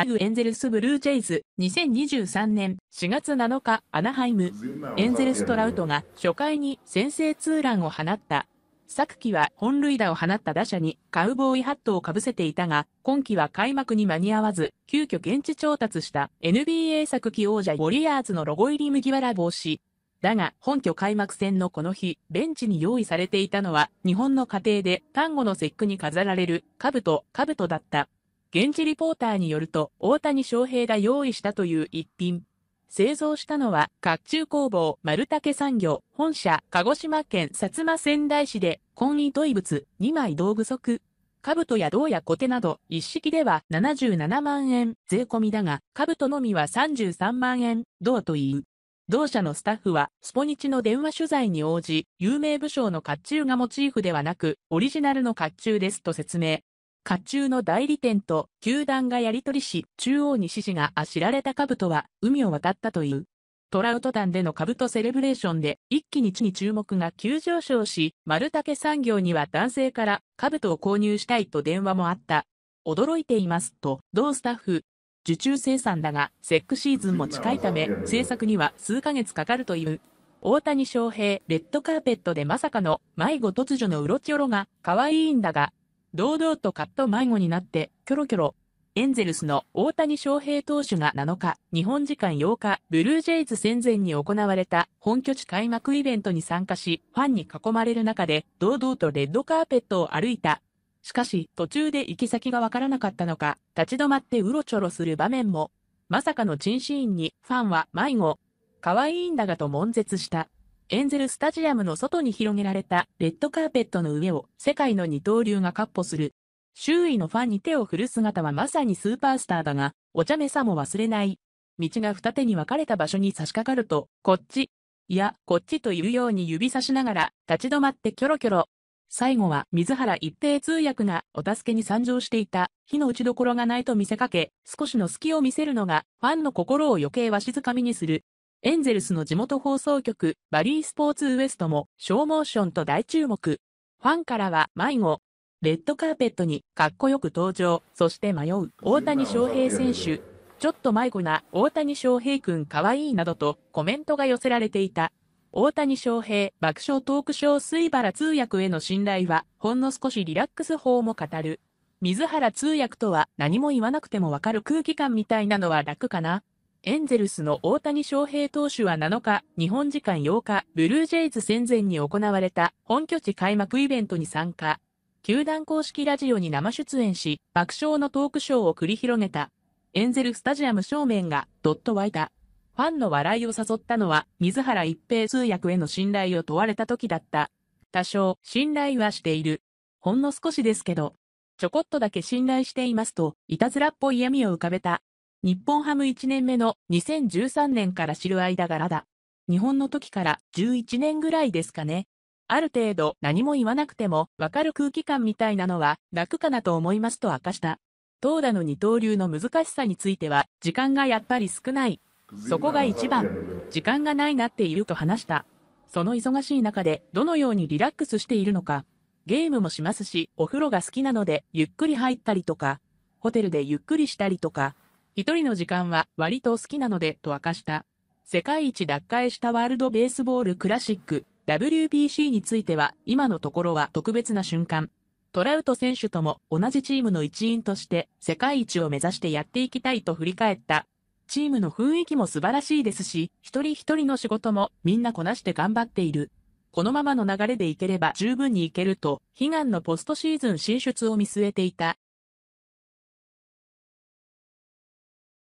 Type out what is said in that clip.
アグエンゼルスブルージェイズ2023年4月7日アナハイムエンゼルストラウトが初回に先制ツーランを放った昨季は本塁打を放った打者にカウボーイハットをかぶせていたが今季は開幕に間に合わず急遽現地調達した NBA 昨季王者ウォリアーズのロゴ入り麦わら帽子だが、本拠開幕戦のこの日、ベンチに用意されていたのは、日本の家庭で、単語の節句に飾られる、兜、兜だった。現地リポーターによると、大谷翔平が用意したという一品。製造したのは、甲冑工房丸竹産業本社鹿児島県薩摩仙台市で、婚姻土異物2枚道具足。兜や銅やコテなど、一式では77万円税込みだが、兜のみは33万円、銅という。同社のスタッフは、スポニチの電話取材に応じ、有名武将の甲冑がモチーフではなく、オリジナルの甲冑ですと説明。甲冑の代理店と球団がやり取りし、中央に指示があしられた兜は海を渡ったという。トラウト団での兜セレブレーションで一気に地に注目が急上昇し、丸竹産業には男性から兜を購入したいと電話もあった。驚いていますと、同スタッフ。受注生産だが、セックシーズンも近いため、制作には数ヶ月かかるという。大谷翔平、レッドカーペットでまさかの迷子突如のうろちょろが、可愛いんだが、堂々とカット迷子になって、キョロキョロ。エンゼルスの大谷翔平投手が7日、日本時間8日、ブルージェイズ戦前に行われた本拠地開幕イベントに参加し、ファンに囲まれる中で、堂々とレッドカーペットを歩いた。しかし、途中で行き先がわからなかったのか、立ち止まってうろちょろする場面も。まさかの珍シーンに、ファンは迷子。可愛いんだがと悶絶した。エンゼルスタジアムの外に広げられたレッドカーペットの上を世界の二刀流が闊歩する。周囲のファンに手を振る姿はまさにスーパースターだが、お茶目さも忘れない。道が二手に分かれた場所に差し掛かると、こっち、いや、こっちというように指差しながら、立ち止まってキョロキョロ。最後は水原一平通訳がお助けに参上していた、火の打ちどころがないと見せかけ、少しの隙を見せるのが、ファンの心を余計は静かみにする。エンゼルスの地元放送局、バリースポーツウエストも、モーションと大注目。ファンからは、迷子。レッドカーペットに、かっこよく登場。そして迷う、大谷翔平選手。ちょっと迷子な、大谷翔平くんかわいいなどと、コメントが寄せられていた。大谷翔平、爆笑トークショー水原通訳への信頼は、ほんの少しリラックス法も語る。水原通訳とは、何も言わなくてもわかる空気感みたいなのは楽かな。エンゼルスの大谷翔平投手は7日、日本時間8日、ブルージェイズ戦前に行われた本拠地開幕イベントに参加。球団公式ラジオに生出演し、爆笑のトークショーを繰り広げた。エンゼルスタジアム正面がどっと湧いた。ファンの笑いを誘ったのは、水原一平通訳への信頼を問われた時だった。多少、信頼はしている。ほんの少しですけど、ちょこっとだけ信頼していますと、いたずらっぽい闇を浮かべた。日本ハム1年目の2013年から知る間柄だ。日本の時から11年ぐらいですかね。ある程度何も言わなくてもわかる空気感みたいなのは楽かなと思いますと明かした。投打の二刀流の難しさについては時間がやっぱり少ない。そこが一番。時間がないなっていると話した。その忙しい中でどのようにリラックスしているのか。ゲームもしますし、お風呂が好きなのでゆっくり入ったりとか、ホテルでゆっくりしたりとか、一人の時間は割と好きなのでと明かした。世界一奪回したワールドベースボールクラシック WBC については今のところは特別な瞬間。トラウト選手とも同じチームの一員として世界一を目指してやっていきたいと振り返った。チームの雰囲気も素晴らしいですし、一人一人の仕事もみんなこなして頑張っている。このままの流れでいければ十分にいけると、悲願のポストシーズン進出を見据えていた。